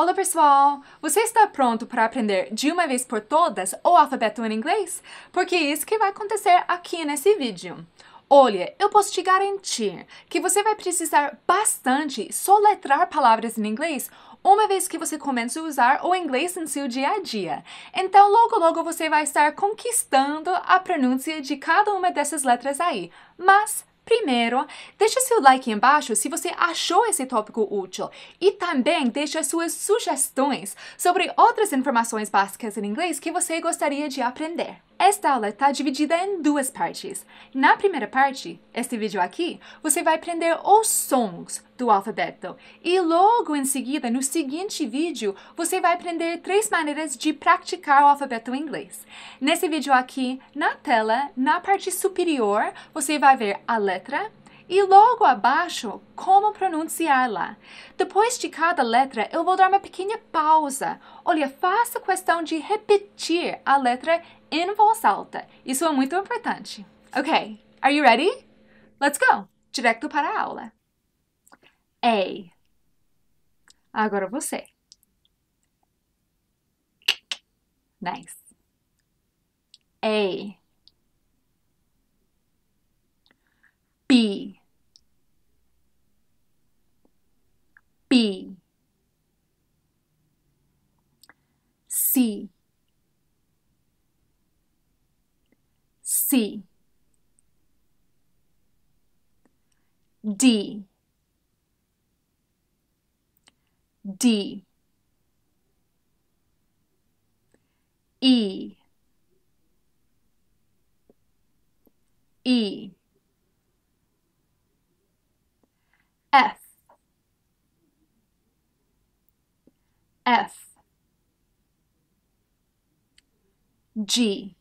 Olá pessoal! Você está pronto para aprender de uma vez por todas o alfabeto em inglês? Porque é isso que vai acontecer aqui nesse vídeo. Olha, eu posso te garantir que você vai precisar bastante soletrar palavras em inglês uma vez que você começa a usar o inglês no seu dia a dia. Então, logo logo você vai estar conquistando a pronúncia de cada uma dessas letras aí. Mas Primeiro, deixa seu like embaixo se você achou esse tópico útil e também deixa suas sugestões sobre outras informações básicas em inglês que você gostaria de aprender. Esta aula está dividida em duas partes. Na primeira parte, este vídeo aqui, você vai aprender os sons do alfabeto. E logo em seguida, no seguinte vídeo, você vai aprender três maneiras de praticar o alfabeto inglês. Nesse vídeo aqui, na tela, na parte superior, você vai ver a letra, e logo abaixo como pronunciá-la. Depois de cada letra, eu vou dar uma pequena pausa. Olha, faça questão de repetir a letra em voz alta. Isso é muito importante. Ok, are you ready? Let's go! Direto para a aula. A. Agora você. Nice. A. B. B. C. C. D. D E E F F G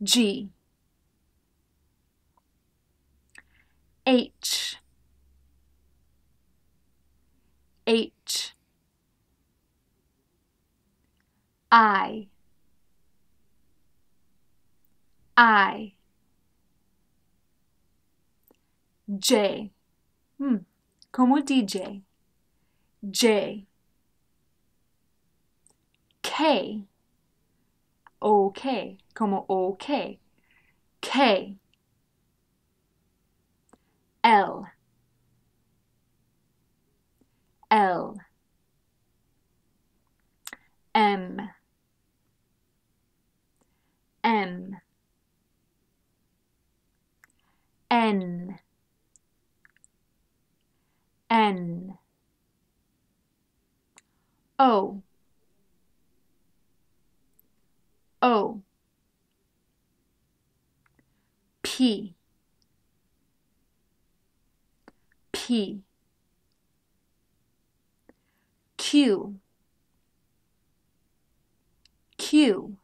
G H H I I J hmm. como DJ J K OK como OK K L L M M N N O O P P Q Q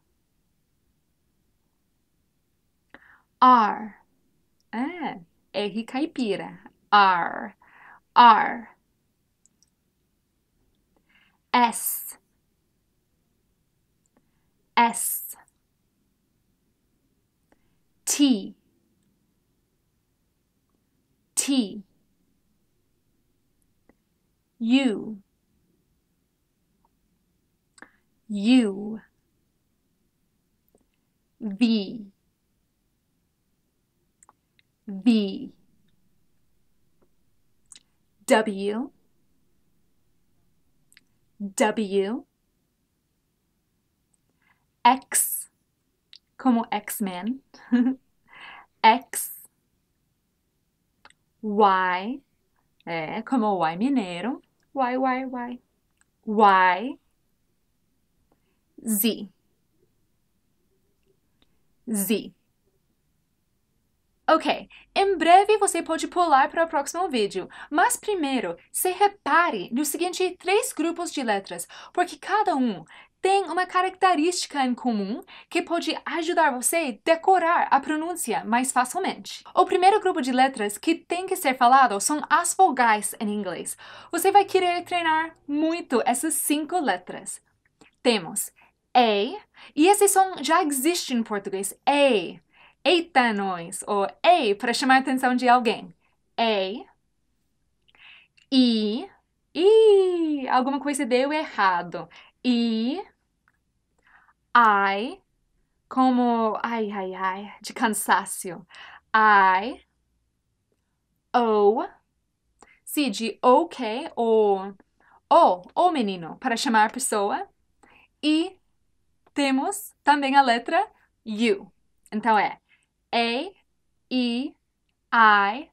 R ah, R caipira R R S S T T U U V V W W X como X-Men X Y eh, como Y Minero. Y Y Y Y Z. Z. Ok, em breve você pode pular para o próximo vídeo, mas primeiro, se repare nos seguintes três grupos de letras, porque cada um tem uma característica em comum que pode ajudar você a decorar a pronúncia mais facilmente. O primeiro grupo de letras que tem que ser falado são as vogais em inglês. Você vai querer treinar muito essas cinco letras. Temos ei, e esse som já existe em português, ei, nós ou ei, para chamar a atenção de alguém, ei, e, e, alguma coisa deu errado, e, i como ai, ai, ai, de cansaço, i o, se de ok, ou o, o menino, para chamar a pessoa, e temos também a letra U. Então é A, E, I,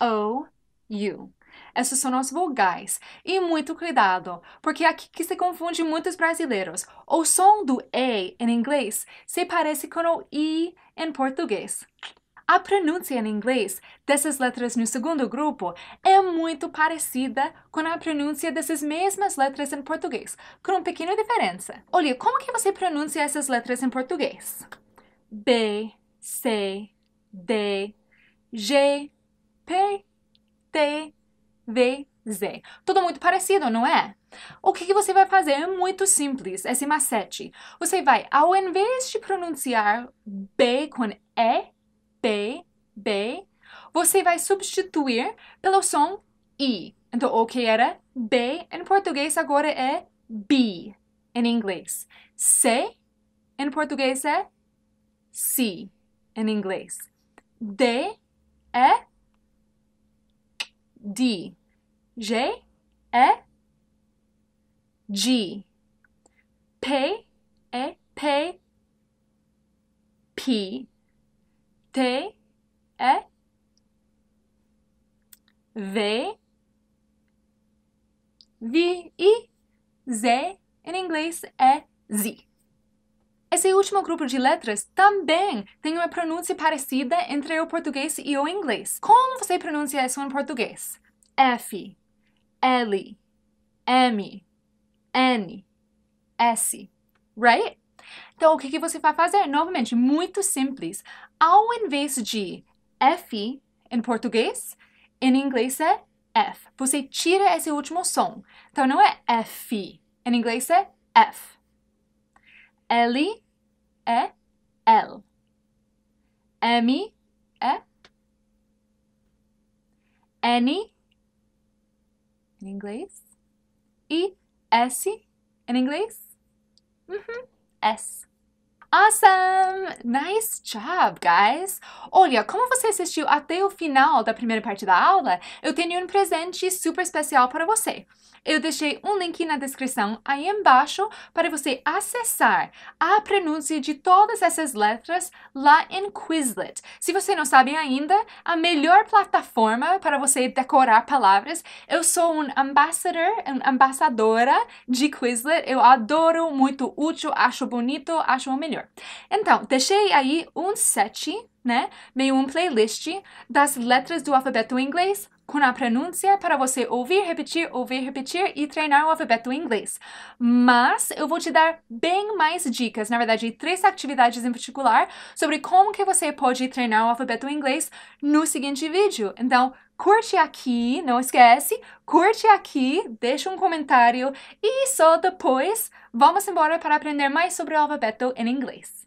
O, U. Essas são as vogais. E muito cuidado, porque é aqui que se confunde muitos brasileiros. O som do E em inglês se parece com o I em português. A pronúncia em inglês dessas letras no segundo grupo é muito parecida com a pronúncia dessas mesmas letras em português, com uma pequena diferença. Olha, como que você pronuncia essas letras em português? B, C, D, G, P, T, V, Z. Tudo muito parecido, não é? O que, que, você vai fazer é muito simples, esse macete. Você vai, ao invés de pronunciar B com E, B, B, você vai substituir pelo som I. Então, o que era B em português agora é B em inglês. C em português é C em inglês. D é D. G é G. P é P. P T E V V I, Z em inglês é Z. Esse último grupo de letras também tem uma pronúncia parecida entre o português e o inglês. Como você pronuncia isso em português? F, L, M, N, S, right? Então, o que, que você vai fazer? Novamente, muito simples. Ao invés de F em português, em inglês é F. Você tira esse último som. Então, não é F. Em inglês é F. L é L. M é N em inglês e S em inglês. Uhum. S Awesome! Nice job, guys! Olha, como você assistiu até o final da primeira parte da aula, eu tenho um presente super especial para você. Eu deixei um link na descrição aí embaixo para você acessar a pronúncia de todas essas letras lá em Quizlet. Se você não sabe ainda, a melhor plataforma para você decorar palavras. Eu sou um ambassador, um ambassadora de Quizlet. Eu adoro, muito útil, acho bonito, acho o melhor. Então, deixei aí um set, né? Meio um playlist das letras do alfabeto inglês com a pronúncia é para você ouvir, repetir, ouvir, repetir e treinar o alfabeto inglês. Mas eu vou te dar bem mais dicas, na verdade, três atividades em particular sobre como que você pode treinar o alfabeto inglês no seguinte vídeo. Então, curte aqui, não esquece, curte aqui, deixa um comentário e só depois vamos embora para aprender mais sobre o alfabeto em inglês.